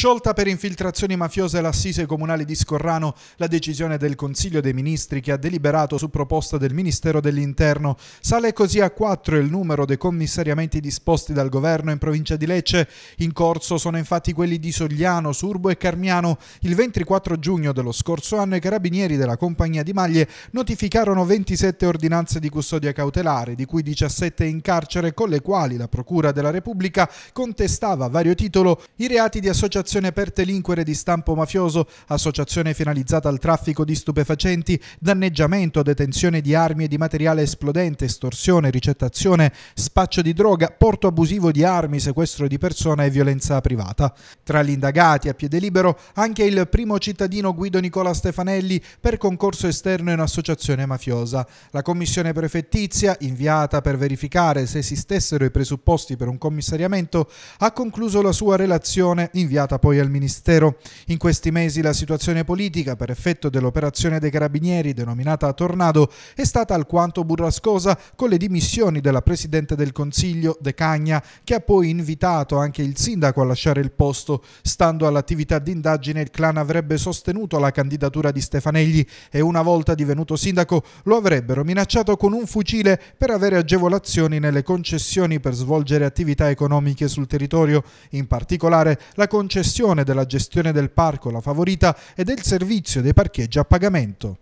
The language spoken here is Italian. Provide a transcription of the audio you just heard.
Sciolta per infiltrazioni mafiose l'assise comunale di Scorrano, la decisione del Consiglio dei Ministri che ha deliberato su proposta del Ministero dell'Interno. Sale così a 4 il numero dei commissariamenti disposti dal governo in provincia di Lecce. In corso sono infatti quelli di Sogliano, Surbo e Carmiano. Il 24 giugno dello scorso anno i carabinieri della compagnia di maglie notificarono 27 ordinanze di custodia cautelare, di cui 17 in carcere, con le quali la Procura della Repubblica contestava a vario titolo i reati di associazione associazione per delinquere di stampo mafioso, associazione finalizzata al traffico di stupefacenti, danneggiamento, detenzione di armi e di materiale esplodente, estorsione, ricettazione, spaccio di droga, porto abusivo di armi, sequestro di persona e violenza privata. Tra gli indagati a piede libero anche il primo cittadino Guido Nicola Stefanelli per concorso esterno in associazione mafiosa. La commissione prefettizia, inviata per verificare se esistessero i presupposti per un commissariamento, ha concluso la sua relazione inviata poi al Ministero. In questi mesi la situazione politica, per effetto dell'operazione dei carabinieri denominata Tornado, è stata alquanto burrascosa con le dimissioni della Presidente del Consiglio, De Cagna, che ha poi invitato anche il sindaco a lasciare il posto. Stando all'attività d'indagine, il clan avrebbe sostenuto la candidatura di Stefanelli e una volta divenuto sindaco lo avrebbero minacciato con un fucile per avere agevolazioni nelle concessioni per svolgere attività economiche sul territorio, in particolare la concessione versione della gestione del parco la favorita e del servizio dei parcheggi a pagamento.